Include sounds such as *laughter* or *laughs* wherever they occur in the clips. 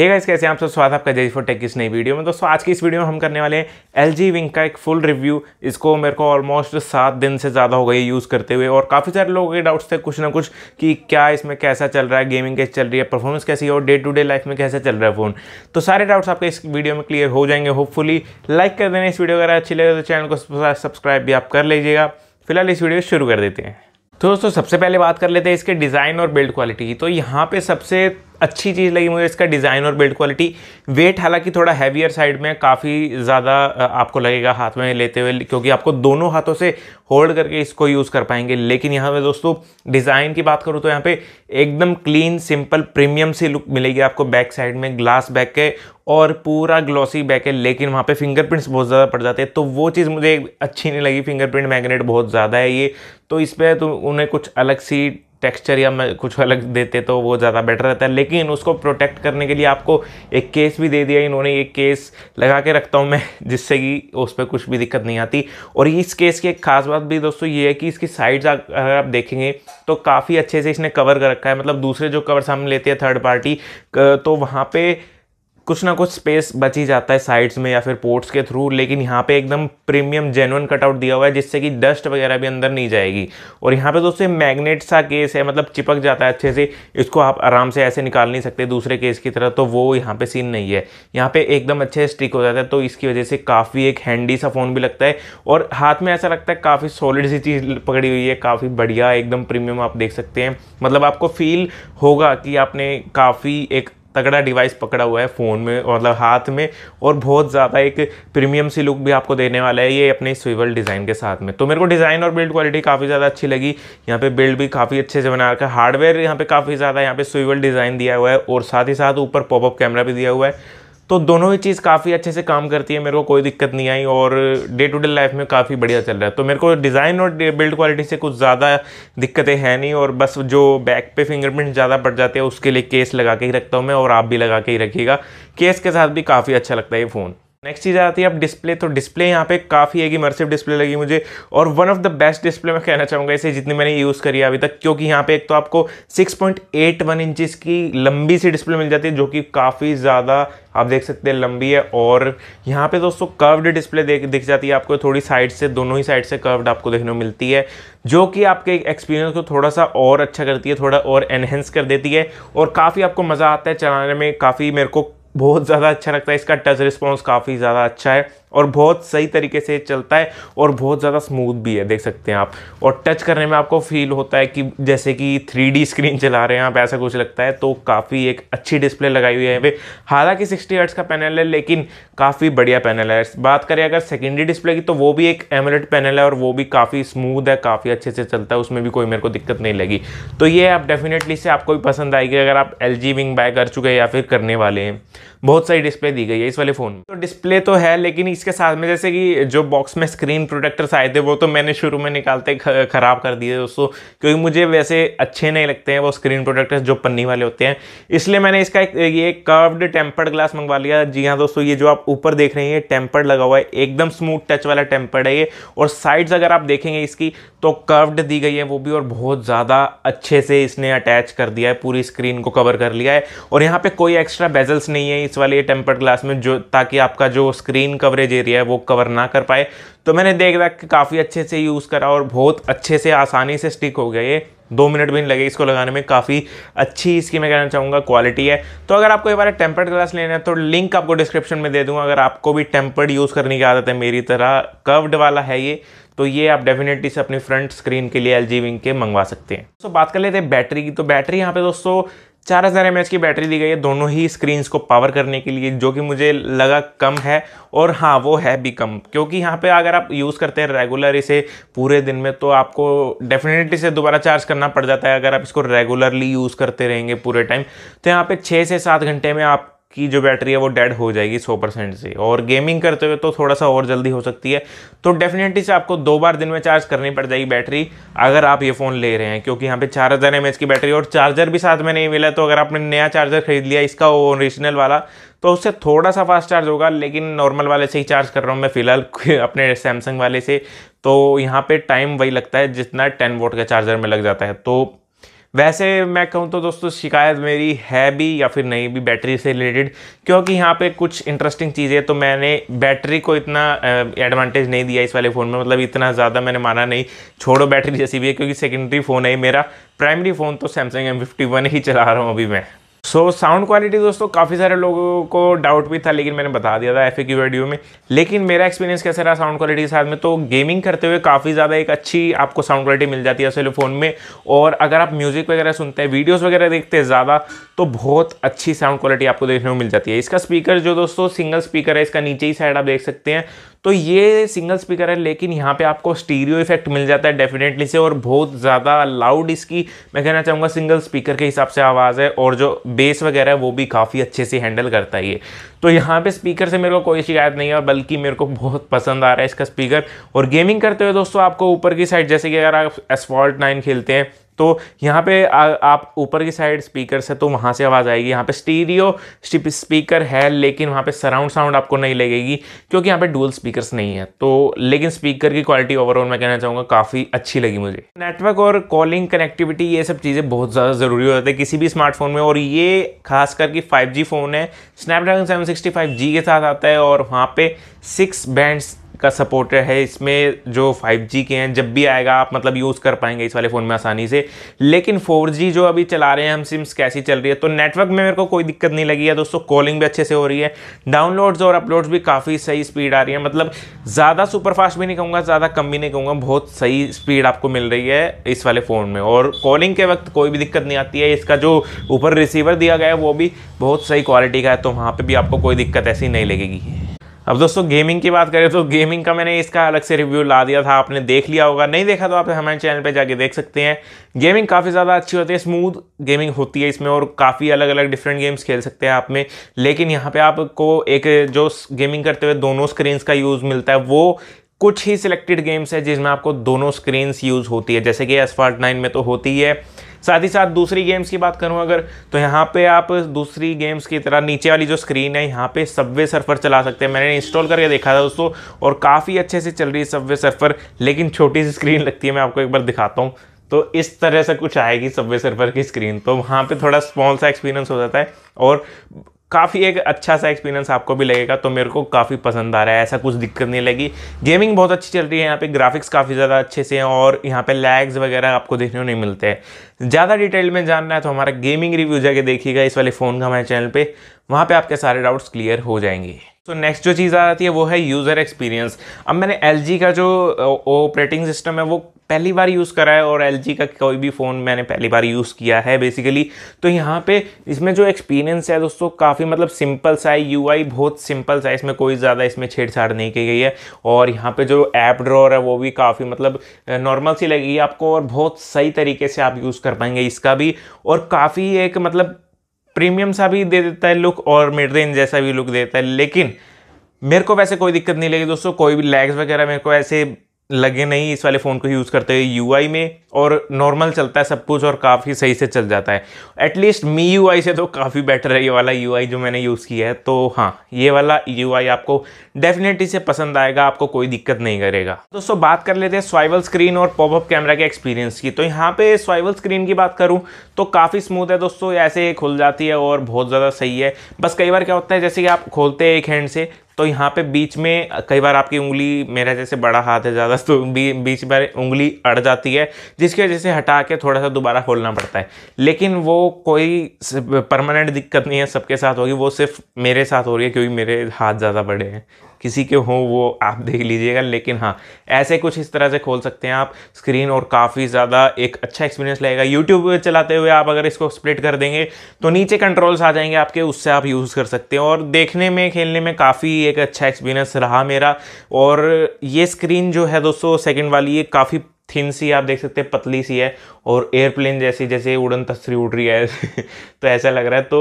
hey guys कैसे आप सब स्वागत आपका जय फॉर टेक इस नई वीडियो में दोस्तों आज की इस वीडियो में हम करने वाले हैं एल जी विंग का एक फुल रिव्यू इसको मेरे को ऑलमोस्ट सात दिन से ज़्यादा हो गई यूज़ करते हुए और काफ़ी सारे लोगों के डाउट्स थे कुछ ना कुछ कि क्या इसमें कैसा चल रहा है गेमिंग कैसे चल रही है परफॉर्मेंस कैसी है और डे टू डे लाइफ में कैसा चल रहा है फ़ोन तो सारे डाउट्स आपके इस वीडियो में क्लियर हो जाएंगे होपफुली लाइक कर देने इस वीडियो अगर अच्छी लगे तो चैनल को सब्सक्राइब भी आप कर लीजिएगा फिलहाल इस वीडियो शुरू कर देते हैं तो दोस्तों सबसे पहले बात कर लेते हैं इसके डिज़ाइन और बिल्ड क्वालिटी की तो यहाँ पे सबसे अच्छी चीज़ लगी मुझे इसका डिज़ाइन और बिल्ड क्वालिटी वेट हालांकि थोड़ा हैवियर साइड में काफ़ी ज़्यादा आपको लगेगा हाथ में लेते हुए क्योंकि आपको दोनों हाथों से होल्ड करके इसको यूज़ कर पाएंगे लेकिन यहाँ पे दोस्तों डिज़ाइन की बात करूँ तो यहाँ पे एकदम क्लीन सिंपल प्रीमियम सी लुक मिलेगी आपको बैक साइड में ग्लास बैक के और पूरा ग्लॉसी बैक है लेकिन वहाँ पे फिंगरप्रिंट्स बहुत ज़्यादा पड़ जाते हैं तो वो चीज़ मुझे अच्छी नहीं लगी फिंगरप्रिंट मैग्नेट बहुत ज़्यादा है ये तो इस पर तो उन्हें कुछ अलग सी टेक्सचर या कुछ अलग देते तो वो ज़्यादा बेटर रहता है लेकिन उसको प्रोटेक्ट करने के लिए आपको एक केस भी दे दिया इन्होंने एक केस लगा के रखता हूँ मैं *laughs* जिससे कि उस पर कुछ भी दिक्कत नहीं आती और इस केस की एक खास बात भी दोस्तों ये है कि इसकी साइड्स अगर आप देखेंगे तो काफ़ी अच्छे से इसने कवर कर रखा है मतलब दूसरे जो कवर्स हम लेते हैं थर्ड पार्टी तो वहाँ पर कुछ ना कुछ स्पेस बच ही जाता है साइड्स में या फिर पोर्ट्स के थ्रू लेकिन यहाँ पे एकदम प्रीमियम जेनुअन कटआउट दिया हुआ है जिससे कि डस्ट वगैरह भी अंदर नहीं जाएगी और यहाँ पे दोस्तों मैग्नेट सा केस है मतलब चिपक जाता है अच्छे से इसको आप आराम से ऐसे निकाल नहीं सकते दूसरे केस की तरह तो वो यहाँ पर सीन नहीं है यहाँ पर एकदम अच्छे स्टिक हो जाता है तो इसकी वजह से काफ़ी एक हैंडी सा फ़ोन भी लगता है और हाथ में ऐसा लगता है काफ़ी सॉलिड सी चीज़ पकड़ी हुई है काफ़ी बढ़िया एकदम प्रीमियम आप देख सकते हैं मतलब आपको फील होगा कि आपने काफ़ी एक तगड़ा डिवाइस पकड़ा हुआ है फ़ोन में मतलब हाथ में और बहुत ज़्यादा एक प्रीमियम सी लुक भी आपको देने वाला है ये अपने स्विवल डिज़ाइन के साथ में तो मेरे को डिज़ाइन और बिल्ड क्वालिटी काफ़ी ज़्यादा अच्छी लगी यहाँ पे बिल्ड भी काफ़ी अच्छे से बना रखा है हार्डवेयर यहाँ पे काफ़ी ज़्यादा यहाँ पे स्विवल डिज़ाइन दिया हुआ है और साथ ही साथ ऊपर पॉपअप कैमरा भी दिया हुआ है तो दोनों ही चीज़ काफ़ी अच्छे से काम करती है मेरे को कोई दिक्कत नहीं आई और डे टू डे लाइफ में काफ़ी बढ़िया चल रहा है तो मेरे को डिज़ाइन और बिल्ड क्वालिटी से कुछ ज़्यादा दिक्कतें हैं नहीं और बस जो बैक पे फिंगरप्रिंट ज़्यादा पड़ जाते हैं उसके लिए केस लगा के ही रखता हूँ मैं और आप भी लगा के ही रखिएगा केस के साथ भी काफ़ी अच्छा लगता है ये फ़ोन नेक्स्ट चीज़ आती है अब डिस्प्ले तो डिस्प्ले यहाँ पे काफ़ी एक इमर्सिव डिस्प्ले लगी मुझे और one of the best display मैं कहना चाहूँगा इसे जितनी मैंने यूज़ करी अभी तक क्योंकि यहाँ पे एक तो आपको 6.81 इंचेस की लंबी सी डिस्प्ले मिल जाती है जो कि काफ़ी ज़्यादा आप देख सकते हैं लंबी है और यहाँ पे दोस्तों कर्व्ड डिस्प्ले देख दिख जाती है आपको थोड़ी साइड से दोनों ही साइड से कर्व्ड आपको देखने को मिलती है जो कि आपके एक्सपीरियंस को थोड़ा सा और अच्छा करती है थोड़ा और एनहेंस कर देती है और काफ़ी आपको मज़ा आता है चलाने में काफ़ी मेरे को बहुत ज़्यादा अच्छा लगता है इसका टच रिस्पॉन्स काफ़ी ज़्यादा अच्छा है और बहुत सही तरीके से चलता है और बहुत ज़्यादा स्मूथ भी है देख सकते हैं आप और टच करने में आपको फील होता है कि जैसे कि थ्री स्क्रीन चला रहे हैं आप ऐसा कुछ लगता है तो काफ़ी एक अच्छी डिस्प्ले लगाई हुई है यहाँ हालांकि सिक्सटी हर्ट्स का पैनल है लेकिन काफ़ी बढ़िया पैनल है बात करें अगर सेकेंडरी डिस्प्ले की तो वो भी एक एमलेट पैनल है और वो भी काफ़ी स्मूथ है काफ़ी अच्छे से चलता है उसमें भी कोई मेरे को दिक्कत नहीं लगी तो ये आप डेफिनेटली से आपको भी पसंद आएगी अगर आप एल विंग बाय कर चुके हैं या फिर करने वाले हैं बहुत सारी डिस्प्ले दी गई है इस वाले फ़ोन में तो डिस्प्ले तो है लेकिन इसके साथ में जैसे कि जो बॉक्स में स्क्रीन प्रोटेक्टर्स आए थे वो तो मैंने शुरू में निकालते ख़राब कर दिए दोस्तों क्योंकि मुझे वैसे अच्छे नहीं लगते हैं वो स्क्रीन प्रोटेक्टर्स जो पन्नी वाले होते हैं इसलिए मैंने इसका एक ये कर्व्ड टेम्पर्ड ग्लास मंगवा लिया जी हाँ दोस्तों ये जो आप ऊपर देख रहे हैं ये टेम्पर्ड लगा हुआ है एकदम स्मूथ टच वाला टेम्पर्ड है ये और साइड्स अगर आप देखेंगे इसकी तो कर्व्ड दी गई है वो भी और बहुत ज़्यादा अच्छे से इसने अटैच कर दिया है पूरी स्क्रीन को कवर कर लिया है और यहाँ पे कोई एक्स्ट्रा बेजल्स नहीं है इस वाले टेम्पर्ड ग्लास में जो ताकि आपका जो स्क्रीन कवरेज एरिया है वो कवर ना कर पाए तो मैंने देख रहा कि काफ़ी अच्छे से यूज़ करा और बहुत अच्छे से आसानी से स्टिक हो गया ये दो मिनट भी नहीं लगे इसको लगाने में काफ़ी अच्छी इसकी मैं कहना चाहूँगा क्वालिटी है तो अगर आपको ये बार टेम्पर्ड ग्लास लेना है तो लिंक आपको डिस्क्रिप्शन में दे दूँगा अगर आपको भी टेम्पर्ड यूज़ करने की आदत है मेरी तरह कर्व्ड वाला है ये तो ये आप डेफिनेटली से अपनी फ्रंट स्क्रीन के लिए एल जी विंग के मंगवा सकते हैं सो बात कर लेते हैं बैटरी की तो बैटरी यहाँ पे दोस्तों चार हज़ार एम की बैटरी दी गई है दोनों ही स्क्रीन्स को पावर करने के लिए जो कि मुझे लगा कम है और हाँ वो है भी कम क्योंकि यहाँ पे अगर आप यूज़ करते हैं रेगुलर इसे पूरे दिन में तो आपको डेफिनेटली से दोबारा चार्ज करना पड़ जाता है अगर आप इसको रेगुलरली यूज़ करते रहेंगे पूरे टाइम तो यहाँ पे छः से सात घंटे में आप की जो बैटरी है वो डेड हो जाएगी सौ परसेंट से और गेमिंग करते हुए तो थोड़ा सा और जल्दी हो सकती है तो डेफिनेटली से आपको दो बार दिन में चार्ज करनी पड़ जाएगी बैटरी अगर आप ये फ़ोन ले रहे हैं क्योंकि यहाँ पे चार हज़ार एम की बैटरी और चार्जर भी साथ में नहीं मिला तो अगर आपने नया चार्जर खरीद लिया इसका ओरिजिनल वाला तो उससे थोड़ा सा फास्ट चार्ज होगा लेकिन नॉर्मल वाले से ही चार्ज कर रहा हूँ मैं फ़िलहाल *laughs* अपने सैमसंग वाले से तो यहाँ पर टाइम वही लगता है जितना टेन वोट का चार्जर में लग जाता है तो वैसे मैं कहूँ तो दोस्तों शिकायत मेरी है भी या फिर नहीं भी बैटरी से रिलेटेड क्योंकि यहाँ पे कुछ इंटरेस्टिंग चीज़ें तो मैंने बैटरी को इतना एडवांटेज नहीं दिया इस वाले फ़ोन में मतलब इतना ज़्यादा मैंने माना नहीं छोड़ो बैटरी जैसी भी है क्योंकि सेकेंडरी फ़ोन है मेरा प्राइमरी फ़ोन तो सैमसंग एम ही चला रहा हूँ अभी मैं सो साउंड क्वालिटी दोस्तों काफ़ी सारे लोगों को डाउट भी था लेकिन मैंने बता दिया था एफ वीडियो में लेकिन मेरा एक्सपीरियंस कैसा रहा साउंड क्वालिटी के साथ में तो गेमिंग करते हुए काफ़ी ज़्यादा एक अच्छी आपको साउंड क्वालिटी मिल जाती है फोन में और अगर आप म्यूज़िक वगैरह सुनते हैं वीडियोज़ वगैरह देखते हैं ज़्यादा तो बहुत अच्छी साउंड क्वालिटी आपको देखने को मिल जाती है इसका स्पीकर जो दोस्तों सिंगल स्पीकर है इसका नीचे ही साइड आप देख सकते हैं तो ये सिंगल स्पीकर है लेकिन यहाँ पे आपको स्टीरियो इफेक्ट मिल जाता है डेफिनेटली से और बहुत ज़्यादा लाउड इसकी मैं कहना चाहूँगा सिंगल स्पीकर के हिसाब से आवाज़ है और जो बेस वगैरह है वो भी काफ़ी अच्छे से हैंडल करता है ये तो यहाँ पे स्पीकर से मेरे को कोई शिकायत नहीं है बल्कि मेरे को बहुत पसंद आ रहा है इसका स्पीकर और गेमिंग करते हुए दोस्तों आपको ऊपर की साइड जैसे कि अगर आप एसफॉल्ट नाइन खेलते हैं तो यहाँ पे आ, आप ऊपर की साइड स्पीकर से तो वहाँ से आवाज़ आएगी यहाँ पे स्टीरियो स्पीकर है लेकिन वहाँ पे सराउंड साउंड आपको नहीं लगेगी क्योंकि यहाँ पे डुअल स्पीकर्स नहीं है तो लेकिन स्पीकर की क्वालिटी ओवरऑल मैं कहना चाहूँगा काफ़ी अच्छी लगी मुझे नेटवर्क और कॉलिंग कनेक्टिविटी ये सब चीज़ें बहुत ज़्यादा ज़रूरी हो जाती है किसी भी स्मार्टफोन में और ये खास करके फाइव फ़ोन है स्नैपड्रैगन सेवन के साथ आता है और वहाँ पर सिक्स बैंड्स का सपोर्ट है इसमें जो 5G के हैं जब भी आएगा आप मतलब यूज़ कर पाएंगे इस वाले फ़ोन में आसानी से लेकिन 4G जो अभी चला रहे हैं हम सिम्स कैसी चल रही है तो नेटवर्क में मेरे को कोई दिक्कत नहीं लगी है दोस्तों कॉलिंग भी अच्छे से हो रही है डाउनलोड्स और अपलोड्स भी काफ़ी सही स्पीड आ रही है मतलब ज़्यादा सुपरफास्ट भी नहीं कहूँगा ज़्यादा कम भी नहीं कहूँगा बहुत सही स्पीड आपको मिल रही है इस वाले फ़ोन में और कॉलिंग के वक्त कोई भी दिक्कत नहीं आती है इसका जो ऊपर रिसीवर दिया गया है वो भी बहुत सही क्वालिटी का है तो वहाँ पर भी आपको कोई दिक्कत ऐसी नहीं लगेगी अब दोस्तों गेमिंग की बात करें तो गेमिंग का मैंने इसका अलग से रिव्यू ला दिया था आपने देख लिया होगा नहीं देखा तो आप हमारे चैनल पे जाके देख सकते हैं गेमिंग काफ़ी ज़्यादा अच्छी होती है स्मूथ गेमिंग होती है इसमें और काफ़ी अलग अलग डिफरेंट गेम्स खेल सकते हैं आप में लेकिन यहाँ पे आपको एक जो गेमिंग करते हुए दोनों स्क्रीन्स का यूज़ मिलता है वो कुछ ही सिलेक्टेड गेम्स है जिसमें आपको दोनों स्क्रीन्स यूज़ होती है जैसे कि एस फार्ट नाइन में तो होती है साथ ही साथ दूसरी गेम्स की बात करूँ अगर तो यहाँ पे आप दूसरी गेम्स की तरह नीचे वाली जो स्क्रीन है यहाँ पे सबवे सर्फर चला सकते हैं मैंने इंस्टॉल करके देखा था दोस्तों और काफ़ी अच्छे से चल रही है सबवे सर्फर लेकिन छोटी सी स्क्रीन लगती है मैं आपको एक बार दिखाता हूँ तो इस तरह से कुछ आएगी सबवे सर्फर की स्क्रीन तो वहाँ पर थोड़ा स्मॉल सा एक्सपीरियंस हो जाता है और काफ़ी एक अच्छा सा एक्सपीरियंस आपको भी लगेगा तो मेरे को काफ़ी पसंद आ रहा है ऐसा कुछ दिक्कत नहीं लगी गेमिंग बहुत अच्छी चल रही है यहाँ पे ग्राफिक्स काफ़ी ज़्यादा अच्छे से हैं और यहाँ पे लैग्स वगैरह आपको देखने को नहीं मिलते हैं ज़्यादा डिटेल में जानना है तो हमारा गेमिंग रिव्यू जाके देखिएगा इस वाले फ़ोन का हमारे चैनल पर वहाँ पर आपके सारे डाउट्स क्लियर हो जाएंगे तो नेक्स्ट जो चीज़ आ जाती है वो है यूज़र एक्सपीरियंस अब मैंने एल का जो ऑपरेटिंग सिस्टम है वो पहली बार यूज़ करा है और एल का कोई भी फ़ोन मैंने पहली बार यूज़ किया है बेसिकली तो यहाँ पे इसमें जो एक्सपीरियंस है दोस्तों काफ़ी मतलब सिंपल सा है यू बहुत सिंपल सा है इसमें कोई ज़्यादा इसमें छेड़छाड़ नहीं की गई है और यहाँ पर जो ऐप ड्रॉर है वो भी काफ़ी मतलब नॉर्मल सी लगेगी आपको और बहुत सही तरीके से आप यूज़ कर पाएंगे इसका भी और काफ़ी एक मतलब प्रीमियम सा भी दे देता है लुक और मिड रेंज जैसा भी लुक देता है लेकिन मेरे को वैसे कोई दिक्कत नहीं लगी दोस्तों कोई भी लैग्स वगैरह मेरे को ऐसे लगे नहीं इस वाले फ़ोन को यूज़ करते हुए यू में और नॉर्मल चलता है सब कुछ और काफ़ी सही से चल जाता है एटलीस्ट मी यू से तो काफ़ी बेटर है ये वाला यू जो मैंने यूज़ किया है तो हाँ ये वाला यू आपको डेफिनेटली से पसंद आएगा आपको कोई दिक्कत नहीं करेगा दोस्तों बात कर लेते हैं स्वाइवल स्क्रीन और पॉपअप कैमरा के एक्सपीरियंस की तो यहाँ पर स्वाइवल स्क्रीन की बात करूँ तो काफ़ी स्मूथ है दोस्तों ऐसे खुल जाती है और बहुत ज़्यादा सही है बस कई बार क्या होता है जैसे कि आप खोलते हैं एक हैंड से तो यहाँ पे बीच में कई बार आपकी उंगली मेरा जैसे बड़ा हाथ है ज़्यादा तो बी, बीच में उंगली अड़ जाती है जिसकी वजह से हटा के थोड़ा सा दोबारा खोलना पड़ता है लेकिन वो कोई परमानेंट दिक्कत नहीं है सबके साथ होगी वो सिर्फ मेरे साथ हो रही है क्योंकि मेरे हाथ ज़्यादा बड़े हैं किसी के हों वो आप देख लीजिएगा लेकिन हाँ ऐसे कुछ इस तरह से खोल सकते हैं आप स्क्रीन और काफ़ी ज़्यादा एक अच्छा एक्सपीरियंस लगेगा यूट्यूब चलाते हुए आप अगर इसको स्प्लिट कर देंगे तो नीचे कंट्रोल्स आ जाएंगे आपके उससे आप यूज़ कर सकते हैं और देखने में खेलने में काफ़ी एक अच्छा एक्सपीरियंस रहा मेरा और ये स्क्रीन जो है दोस्तों सेकंड वाली ये काफ़ी थिन सी आप देख सकते हैं पतली सी है और एयरप्लेन जैसी जैसे उड़न तस्री उड़ रही है *laughs* तो ऐसा लग रहा है तो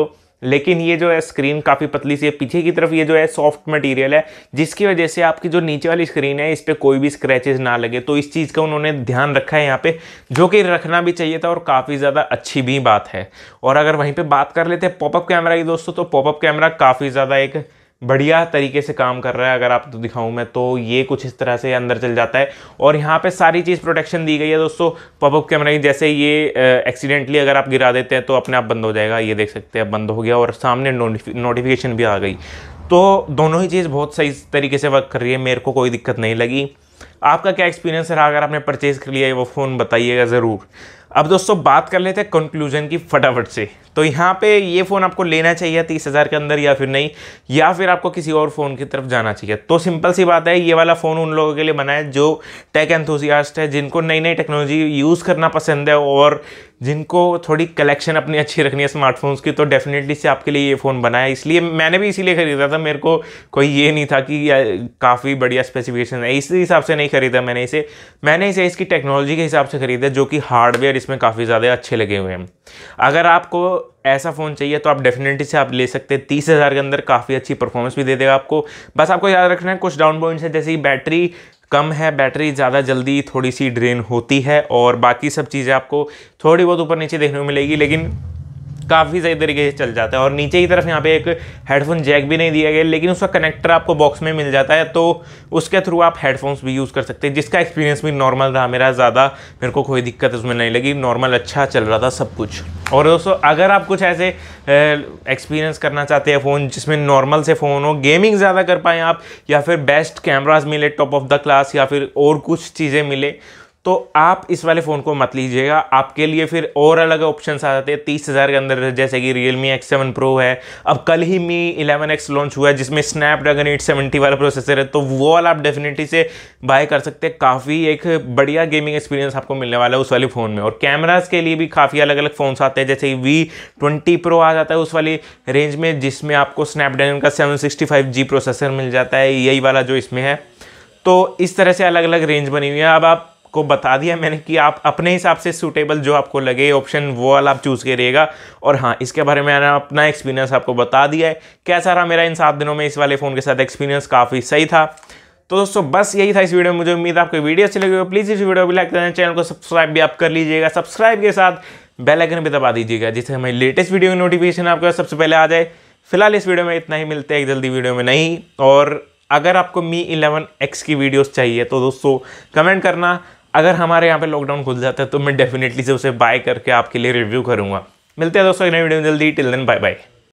लेकिन ये जो है स्क्रीन काफ़ी पतली सी है पीछे की तरफ ये जो है सॉफ्ट मटेरियल है जिसकी वजह से आपकी जो नीचे वाली स्क्रीन है इस पर कोई भी स्क्रैचेस ना लगे तो इस चीज़ का उन्होंने ध्यान रखा है यहाँ पे जो कि रखना भी चाहिए था और काफ़ी ज़्यादा अच्छी भी बात है और अगर वहीं पे बात कर लेते हैं पॉपअप कैमरा की दोस्तों तो पॉपअप कैमरा काफ़ी ज़्यादा एक बढ़िया तरीके से काम कर रहा है अगर आप तो दिखाऊं मैं तो ये कुछ इस तरह से अंदर चल जाता है और यहाँ पे सारी चीज़ प्रोटेक्शन दी गई है दोस्तों पॉपअप कैमरा की जैसे ये एक्सीडेंटली अगर आप गिरा देते हैं तो अपने आप बंद हो जाएगा ये देख सकते हैं बंद हो गया और सामने नोटिफिकेशन भी आ गई तो दोनों ही चीज़ बहुत सही तरीके से वर्क कर रही है मेरे को कोई दिक्कत नहीं लगी आपका क्या एक्सपीरियंस रहा अगर आपने परचेज़ कर लिया है वो फ़ोन बताइएगा ज़रूर अब दोस्तों बात कर लेते हैं कंक्लूजन की फटाफट से तो यहाँ पे ये फ़ोन आपको लेना चाहिए तीस हज़ार के अंदर या फिर नहीं या फिर आपको किसी और फ़ोन की तरफ जाना चाहिए तो सिंपल सी बात है ये वाला फ़ोन उन लोगों के लिए बनाया जो टेक एंथोजियास्ट है जिनको नई नई टेक्नोलॉजी यूज़ करना पसंद है और जिनको थोड़ी कलेक्शन अपनी अच्छी रखनी है स्मार्टफोन्स की तो डेफिनेटली से आपके लिए ये फ़ोन बनाया इसलिए मैंने भी इसीलिए ख़रीदा था मेरे को कोई ये नहीं था कि काफ़ी बढ़िया स्पेसिफिकेशन है इसी हिसाब से नहीं ख़रीदा मैंने इसे मैंने इसे इसकी टेक्नोलॉजी के हिसाब से ख़रीदा जो कि हार्डवेयर इसमें काफ़ी ज़्यादा अच्छे लगे हुए हैं अगर आपको ऐसा फ़ोन चाहिए तो आप डेफिनेटली से आप ले सकते हैं तीस हज़ार के अंदर काफ़ी अच्छी परफॉर्मेंस भी दे देगा आपको बस आपको याद रखना है कुछ डाउन पॉइंट्स हैं जैसे बैटरी कम है बैटरी ज़्यादा जल्दी थोड़ी सी ड्रेन होती है और बाकी सब चीज़ें आपको थोड़ी बहुत ऊपर नीचे देखने को मिलेगी लेकिन काफ़ी सही तरीके से चल जाता है और नीचे की तरफ यहाँ पे एक हेडफोन जैक भी नहीं दिया गया लेकिन उसका कनेक्टर आपको बॉक्स में मिल जाता है तो उसके थ्रू आप हेडफोन्स भी यूज़ कर सकते हैं जिसका एक्सपीरियंस भी नॉर्मल रहा मेरा ज़्यादा मेरे को कोई दिक्कत उसमें नहीं लगी नॉर्मल अच्छा चल रहा था सब कुछ और दोस्तों अगर आप कुछ ऐसे एक्सपीरियंस करना चाहते हैं फ़ोन जिसमें नॉर्मल से फ़ोन हो गेमिंग ज़्यादा कर पाएँ आप या फिर बेस्ट कैमराज मिले टॉप ऑफ द क्लास या फिर और कुछ चीज़ें मिले तो आप इस वाले फ़ोन को मत लीजिएगा आपके लिए फिर और अलग ऑप्शन आ जाते हैं तीस हज़ार के अंदर जैसे कि Realme X seven Pro है अब कल ही मी इलेवन एक्स लॉन्च हुआ है जिसमें स्नैपड्रैगन एट सेवेंटी वाला प्रोसेसर है तो वो वाला आप डेफिनेटली से बाय कर सकते हैं काफ़ी एक बढ़िया गेमिंग एक्सपीरियंस आपको मिलने वाला है उस वाले फ़ोन में और कैमराज़ के लिए भी काफ़ी अलग अलग फ़ोन्स आते हैं जैसे वी ट्वेंटी प्रो आ जाता है उस वाली रेंज में जिसमें आपको स्नैपड्रैगन का seven sixty five G processor मिल जाता है यही वाला जो इसमें है तो इस तरह से अलग अलग रेंज बनी हुई है अब आप को बता दिया मैंने कि आप अपने हिसाब से सूटेबल जो आपको लगे ऑप्शन वो वाला आप चूज़ करिएगा और हाँ इसके बारे में मैंने अपना एक्सपीरियंस आपको बता दिया है कैसा रहा मेरा इन सात दिनों में इस वाले फ़ोन के साथ एक्सपीरियंस काफ़ी सही था तो दोस्तों बस यही था इस वीडियो में मुझे उम्मीद आपको वीडियो अच्छी लगी हो प्लीज़ इस वीडियो को लाइक करना चैनल को सब्सक्राइब भी आप कर लीजिएगा सब्सक्राइब के साथ बेल आइकन भी दबा दीजिएगा जिससे हमारी लेटेस्ट वीडियो की नोटिफिकेशन आपके सबसे पहले आ जाए फिलहाल इस वीडियो में इतना ही मिलते हैं एक जल्दी वीडियो में नहीं और अगर आपको मी 11x की वीडियोस चाहिए तो दोस्तों कमेंट करना अगर हमारे यहाँ पे लॉकडाउन खुल जाता है तो मैं डेफिनेटली से उसे बाय करके आपके लिए रिव्यू करूँगा मिलते हैं दोस्तों नए वीडियो में जल्दी टिल देन बाय बाय